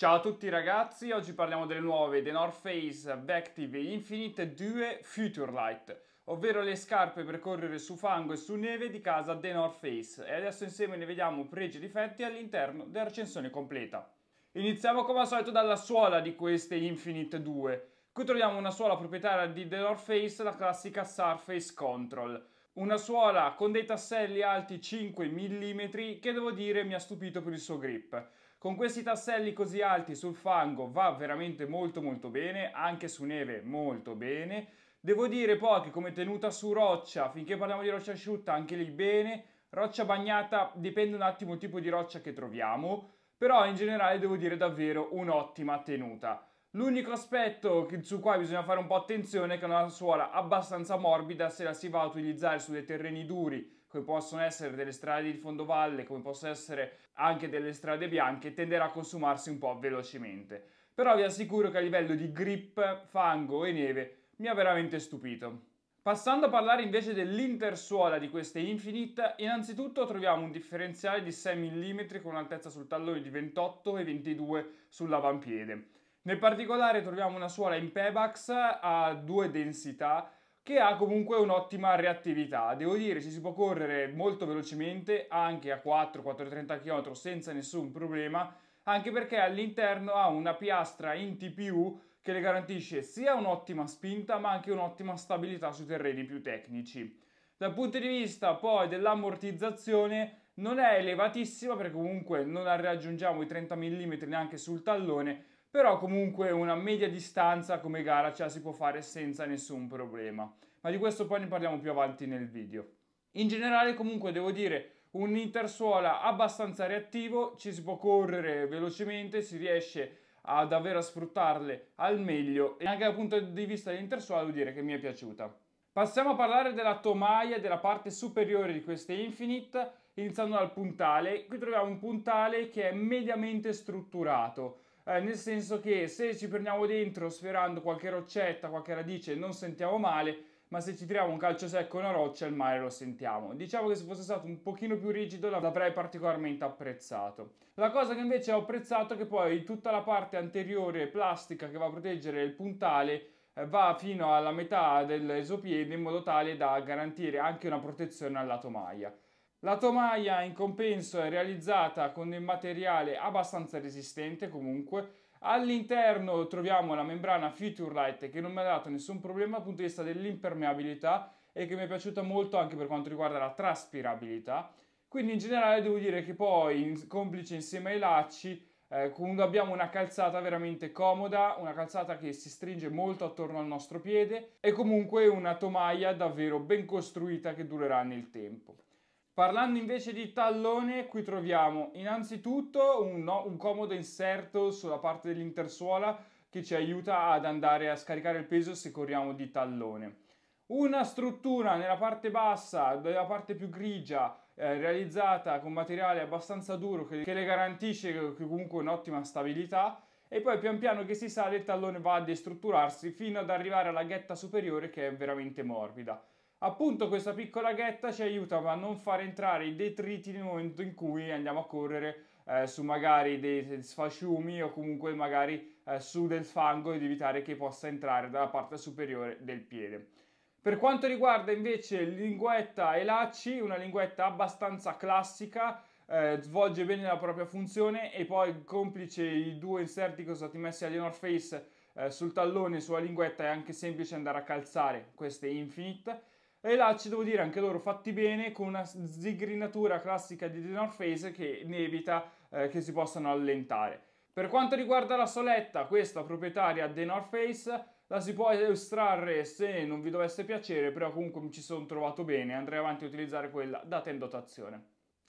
Ciao a tutti ragazzi, oggi parliamo delle nuove The North Face Vective Infinite 2 Future Light, ovvero le scarpe per correre su fango e su neve di casa The North Face e adesso insieme ne vediamo pregi e difetti all'interno della recensione completa. Iniziamo come al solito dalla suola di queste Infinite 2. Qui troviamo una suola proprietaria di The North Face, la classica Surface Control. Una suola con dei tasselli alti 5 mm che devo dire mi ha stupito per il suo grip. Con questi tasselli così alti sul fango va veramente molto molto bene, anche su neve molto bene. Devo dire poi che come tenuta su roccia, finché parliamo di roccia asciutta, anche lì bene. Roccia bagnata dipende un attimo il tipo di roccia che troviamo, però in generale devo dire davvero un'ottima tenuta. L'unico aspetto su cui bisogna fare un po' attenzione è che è una suola abbastanza morbida se la si va a utilizzare su dei terreni duri come possono essere delle strade di fondovalle, come possono essere anche delle strade bianche, tenderà a consumarsi un po' velocemente. Però vi assicuro che a livello di grip, fango e neve mi ha veramente stupito. Passando a parlare invece dell'intersuola di queste Infinite, innanzitutto troviamo un differenziale di 6 mm con un'altezza sul tallone di 28 e 22 sull'avampiede. Nel particolare troviamo una suola in Pebax a due densità che ha comunque un'ottima reattività. Devo dire, ci si può correre molto velocemente, anche a 4-430 km senza nessun problema, anche perché all'interno ha una piastra in TPU che le garantisce sia un'ottima spinta, ma anche un'ottima stabilità su terreni più tecnici. Dal punto di vista poi dell'ammortizzazione, non è elevatissima perché comunque non raggiungiamo i 30 mm neanche sul tallone, però comunque una media distanza come gara ce cioè, la si può fare senza nessun problema, ma di questo poi ne parliamo più avanti nel video. In generale comunque devo dire un intersuola abbastanza reattivo, ci si può correre velocemente, si riesce a davvero sfruttarle al meglio e anche dal punto di vista dell'intersuola devo dire che mi è piaciuta. Passiamo a parlare della tomaia, della parte superiore di queste Infinite, iniziando dal puntale. Qui troviamo un puntale che è mediamente strutturato, eh, nel senso che se ci prendiamo dentro sferando qualche roccetta, qualche radice, non sentiamo male, ma se ci tiriamo un calcio secco a una roccia il mare lo sentiamo. Diciamo che se fosse stato un pochino più rigido l'avrei particolarmente apprezzato. La cosa che invece ho apprezzato è che poi tutta la parte anteriore plastica che va a proteggere il puntale eh, va fino alla metà dell'esopiede in modo tale da garantire anche una protezione al lato maglia. La tomaia in compenso è realizzata con del materiale abbastanza resistente comunque. All'interno troviamo la membrana Future Light che non mi ha dato nessun problema dal punto di vista dell'impermeabilità e che mi è piaciuta molto anche per quanto riguarda la traspirabilità. Quindi in generale devo dire che poi in complice insieme ai lacci eh, abbiamo una calzata veramente comoda, una calzata che si stringe molto attorno al nostro piede e comunque una tomaia davvero ben costruita che durerà nel tempo. Parlando invece di tallone, qui troviamo innanzitutto un, no, un comodo inserto sulla parte dell'intersuola che ci aiuta ad andare a scaricare il peso se corriamo di tallone. Una struttura nella parte bassa, nella parte più grigia, eh, realizzata con materiale abbastanza duro che, che le garantisce comunque un'ottima stabilità e poi pian piano che si sale il tallone va a destrutturarsi fino ad arrivare alla ghetta superiore che è veramente morbida. Appunto questa piccola ghetta ci aiuta a non far entrare i detriti nel momento in cui andiamo a correre eh, su magari dei sfasciumi o comunque magari eh, su del fango ed evitare che possa entrare dalla parte superiore del piede. Per quanto riguarda invece linguetta e lacci, una linguetta abbastanza classica, eh, svolge bene la propria funzione e poi complice i due inserti che sono stati messi agli North Face eh, sul tallone, sulla linguetta è anche semplice andare a calzare queste infinite e là ci devo dire anche loro fatti bene con una zigrinatura classica di The North Face che ne evita eh, che si possano allentare. Per quanto riguarda la soletta, questa proprietaria The North Face la si può estrarre se non vi dovesse piacere, però comunque mi ci sono trovato bene, andrei avanti a utilizzare quella data in dotazione.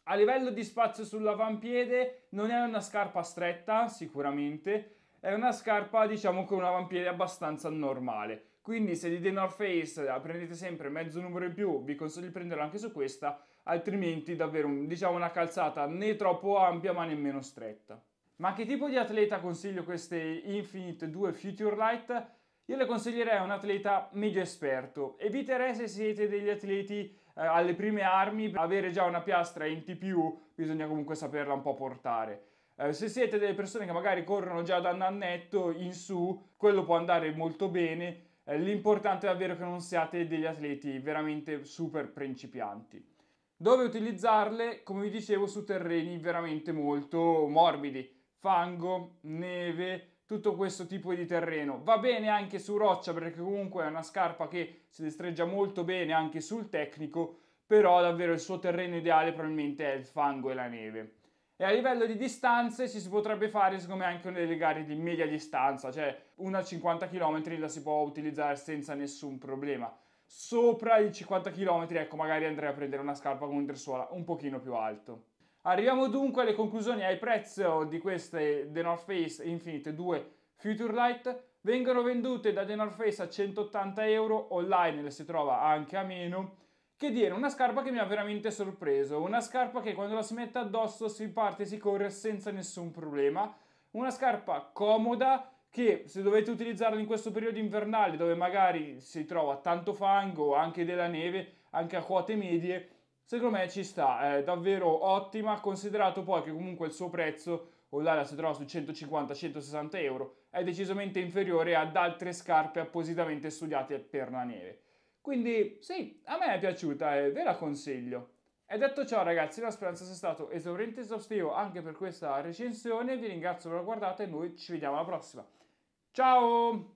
A livello di spazio sull'avampiede non è una scarpa stretta, sicuramente, è una scarpa diciamo con un avampiede abbastanza normale quindi se di The North Face prendete sempre mezzo numero in più, vi consiglio di prenderlo anche su questa, altrimenti davvero diciamo una calzata né troppo ampia ma nemmeno stretta. Ma che tipo di atleta consiglio queste Infinite 2 Future Light? Io le consiglierei a un atleta medio esperto. Eviterei se siete degli atleti eh, alle prime armi, avere già una piastra in TPU bisogna comunque saperla un po' portare. Eh, se siete delle persone che magari corrono già da un annetto in su, quello può andare molto bene, eh, l'importante è davvero che non siate degli atleti veramente super principianti. Dove utilizzarle? Come vi dicevo, su terreni veramente molto morbidi, fango, neve, tutto questo tipo di terreno. Va bene anche su roccia perché comunque è una scarpa che si destreggia molto bene anche sul tecnico, però davvero il suo terreno ideale probabilmente è il fango e la neve. E a livello di distanze ci si potrebbe fare secondo me anche delle gare di media distanza, cioè una 50 km la si può utilizzare senza nessun problema. Sopra i 50 km ecco magari andrei a prendere una scarpa con un tresuola un pochino più alto. Arriviamo dunque alle conclusioni ai prezzi oh, di queste The North Face Infinite 2 Future Light. Vengono vendute da The North Face a 180 euro, online le si trova anche a meno che dire, una scarpa che mi ha veramente sorpreso, una scarpa che quando la si mette addosso si parte e si corre senza nessun problema, una scarpa comoda che se dovete utilizzarla in questo periodo invernale dove magari si trova tanto fango, anche della neve, anche a quote medie, secondo me ci sta, è davvero ottima, considerato poi che comunque il suo prezzo, o Olala si trova sui 150-160 euro, è decisamente inferiore ad altre scarpe appositamente studiate per la neve. Quindi sì, a me è piaciuta e ve la consiglio. E detto ciò ragazzi, la speranza sia stato esauriente esaustivo anche per questa recensione, vi ringrazio per la guardata e noi ci vediamo alla prossima. Ciao!